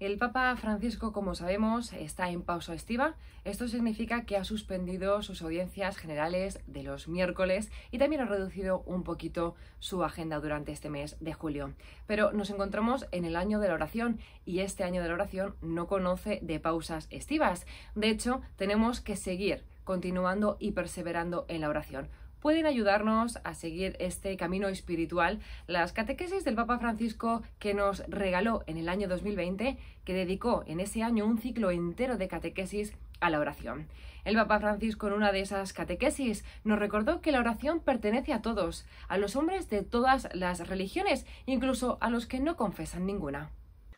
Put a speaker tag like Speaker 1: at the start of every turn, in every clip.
Speaker 1: El Papa Francisco, como sabemos, está en pausa estiva. Esto significa que ha suspendido sus audiencias generales de los miércoles y también ha reducido un poquito su agenda durante este mes de julio. Pero nos encontramos en el año de la oración y este año de la oración no conoce de pausas estivas. De hecho, tenemos que seguir continuando y perseverando en la oración pueden ayudarnos a seguir este camino espiritual, las catequesis del Papa Francisco que nos regaló en el año 2020, que dedicó en ese año un ciclo entero de catequesis a la oración. El Papa Francisco en una de esas catequesis nos recordó que la oración pertenece a todos, a los hombres de todas las religiones, incluso a los que no confesan ninguna.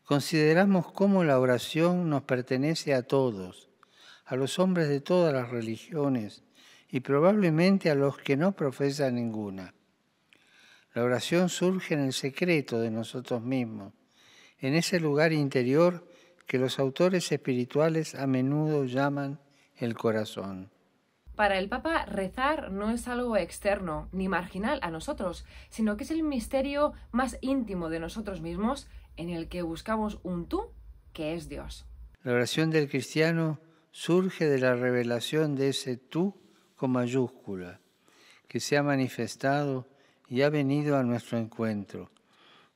Speaker 2: Consideramos cómo la oración nos pertenece a todos, a los hombres de todas las religiones, y probablemente a los que no profesan ninguna. La oración surge en el secreto de nosotros mismos, en ese lugar interior que los autores espirituales a menudo llaman el corazón.
Speaker 1: Para el Papa, rezar no es algo externo ni marginal a nosotros, sino que es el misterio más íntimo de nosotros mismos en el que buscamos un tú que es Dios.
Speaker 2: La oración del cristiano surge de la revelación de ese tú mayúscula, que se ha manifestado y ha venido a nuestro encuentro,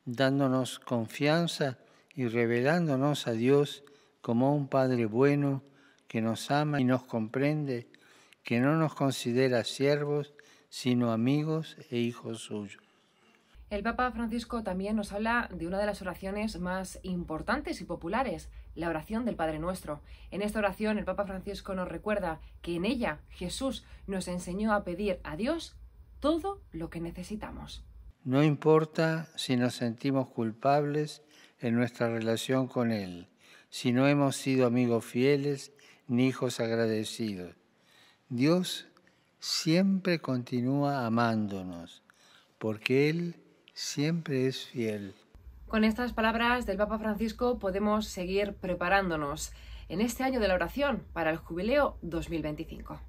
Speaker 2: dándonos confianza y revelándonos a Dios como un Padre bueno que nos ama y nos comprende, que no nos considera siervos, sino amigos e hijos suyos.
Speaker 1: El Papa Francisco también nos habla de una de las oraciones más importantes y populares, la oración del Padre Nuestro. En esta oración el Papa Francisco nos recuerda que en ella Jesús nos enseñó a pedir a Dios todo lo que necesitamos.
Speaker 2: No importa si nos sentimos culpables en nuestra relación con Él, si no hemos sido amigos fieles ni hijos agradecidos. Dios siempre continúa amándonos, porque Él siempre es fiel.
Speaker 1: Con estas palabras del Papa Francisco podemos seguir preparándonos en este año de la oración para el jubileo 2025.